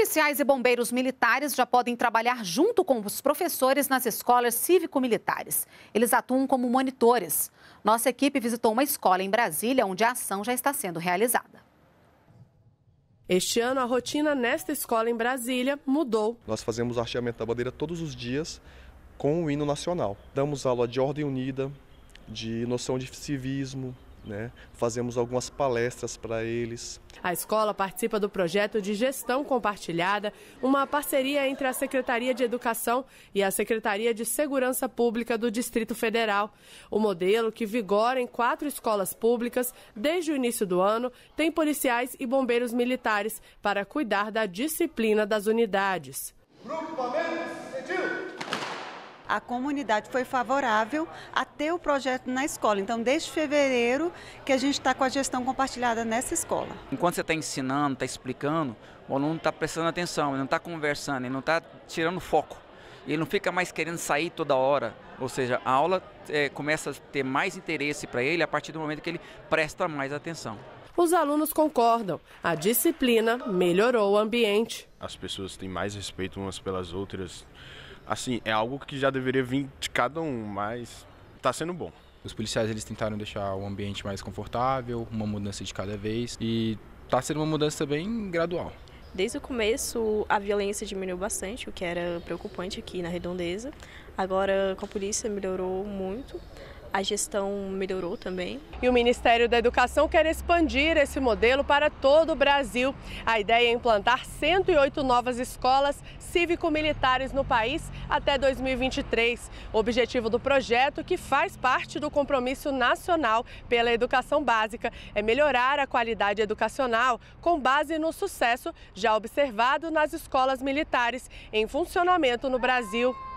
Policiais e bombeiros militares já podem trabalhar junto com os professores nas escolas cívico-militares. Eles atuam como monitores. Nossa equipe visitou uma escola em Brasília, onde a ação já está sendo realizada. Este ano, a rotina nesta escola em Brasília mudou. Nós fazemos o arteamento da bandeira todos os dias com o hino nacional. Damos aula de ordem unida, de noção de civismo, né? Fazemos algumas palestras para eles. A escola participa do projeto de gestão compartilhada, uma parceria entre a Secretaria de Educação e a Secretaria de Segurança Pública do Distrito Federal. O modelo, que vigora em quatro escolas públicas desde o início do ano, tem policiais e bombeiros militares para cuidar da disciplina das unidades. Grupo a comunidade foi favorável a ter o projeto na escola. Então, desde fevereiro que a gente está com a gestão compartilhada nessa escola. Enquanto você está ensinando, está explicando, o aluno está prestando atenção, ele não está conversando, ele não está tirando foco. Ele não fica mais querendo sair toda hora, ou seja, a aula é, começa a ter mais interesse para ele a partir do momento que ele presta mais atenção. Os alunos concordam, a disciplina melhorou o ambiente. As pessoas têm mais respeito umas pelas outras assim, é algo que já deveria vir de cada um, mas está sendo bom. Os policiais eles tentaram deixar o ambiente mais confortável, uma mudança de cada vez e está sendo uma mudança bem gradual. Desde o começo, a violência diminuiu bastante, o que era preocupante aqui na Redondeza. Agora, com a polícia, melhorou muito a gestão melhorou também. E o Ministério da Educação quer expandir esse modelo para todo o Brasil. A ideia é implantar 108 novas escolas cívico-militares no país até 2023. O objetivo do projeto, que faz parte do compromisso nacional pela educação básica, é melhorar a qualidade educacional com base no sucesso já observado nas escolas militares em funcionamento no Brasil.